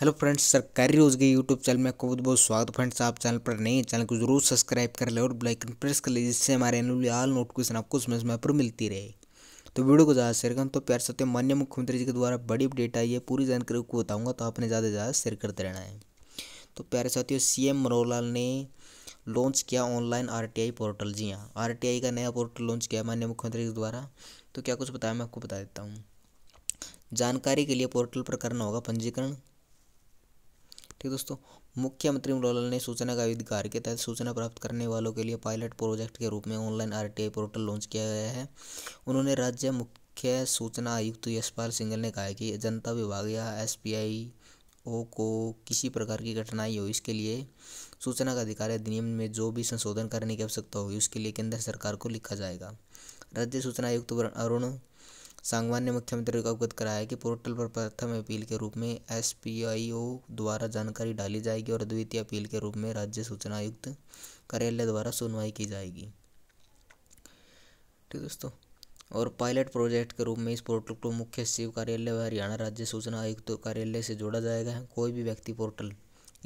hello friends सरकारी रोजगार YouTube channel में आपको बहुत बहुत स्वागत फ्रेंड्स आप चैनल पर नए चैनल को जरूर सब्सक्राइब कर ले और बेलाइकन प्रेस कर ले जिससे हमारे एनुअल ऑल नोटिफिकेशन आपको समय समय पर मिलती रहे तो वीडियो को ज़्यादा शेयर करें तो प्यार सत्य मान्य मुख्यमंत्री जी के द्वारा बड़ी अपडेट आई है पूरी जानकारी आपको बताऊँगा तो आपने ज़्यादा से ज़्यादा शेयर करते रहना है तो प्यारे साथियों सी एम ने लॉन्च किया ऑनलाइन आरटीआई पोर्टल जी हाँ आरटीआई का नया पोर्टल लॉन्च किया मान्य मुख्यमंत्री के द्वारा तो क्या कुछ बताया मैं आपको बता देता हूँ जानकारी के लिए पोर्टल पर करना होगा पंजीकरण ठीक दोस्तों मुख्यमंत्री मनोहर ने सूचना का अधिकार के तहत सूचना प्राप्त करने वालों के लिए पायलट प्रोजेक्ट के रूप में ऑनलाइन आर पोर्टल लॉन्च किया गया है उन्होंने राज्य मुख्य सूचना आयुक्त यशपाल सिंगल ने कहा कि जनता विभाग या एस ओ को किसी प्रकार की कठिनाई हो इसके लिए सूचना का अधिकार अधिनियम में जो भी संशोधन करने की आवश्यकता होगी उसके लिए केंद्र सरकार को लिखा जाएगा राज्य सूचना आयुक्त अरुण सांगवान ने मुख्यमंत्री को अवगत कराया कि पोर्टल पर प्रथम अपील के रूप में एस द्वारा जानकारी डाली जाएगी और द्वितीय अपील के रूप में राज्य सूचना आयुक्त कार्यालय द्वारा सुनवाई की जाएगी ठीक दोस्तों और पायलट प्रोजेक्ट के रूप में इस पोर्टल को मुख्य सचिव कार्यालय व हरियाणा राज्य सूचना आयुक्त कार्यालय से जोड़ा जाएगा कोई भी व्यक्ति पोर्टल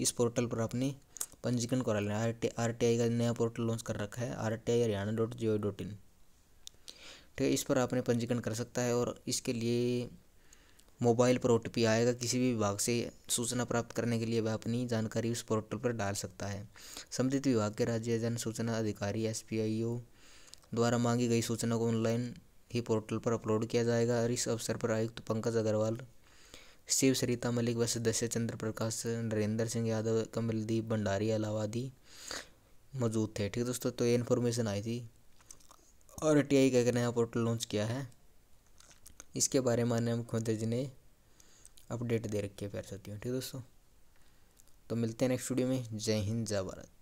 इस पोर्टल पर अपने पंजीकरण करा लें आर टी आई का नया पोर्टल लॉन्च कर रखा है R T I Haryana dot G O dot in ठीक है इस पर आपने पंजीकरण कर सकता है और इसके लिए मोबाइल पर ओ आएगा किसी भी विभाग से सूचना प्राप्त करने के लिए वह अपनी जानकारी उस पोर्टल पर डाल सकता है संबंधित विभाग के राज्य जन सूचना अधिकारी एस द्वारा मांगी गई सूचना को ऑनलाइन ही पोर्टल पर अपलोड किया जाएगा और इस अवसर पर आयुक्त पंकज अग्रवाल शिव सरिता मलिक व सदस्य चंद्र प्रकाश नरेंद्र सिंह यादव कमलदीप भंडारी अलावादी मौजूद थे ठीक है दोस्तों तो ये इन्फॉर्मेशन आई थी और टी आई का एक नया पोर्टल लॉन्च किया है इसके बारे में मान्य मुख्यमंत्री जी ने अपडेट दे रखी है प्यार साथियों ठीक है दोस्तों तो मिलते हैं नेक्स्ट वीडियो में जय हिंद जय भारत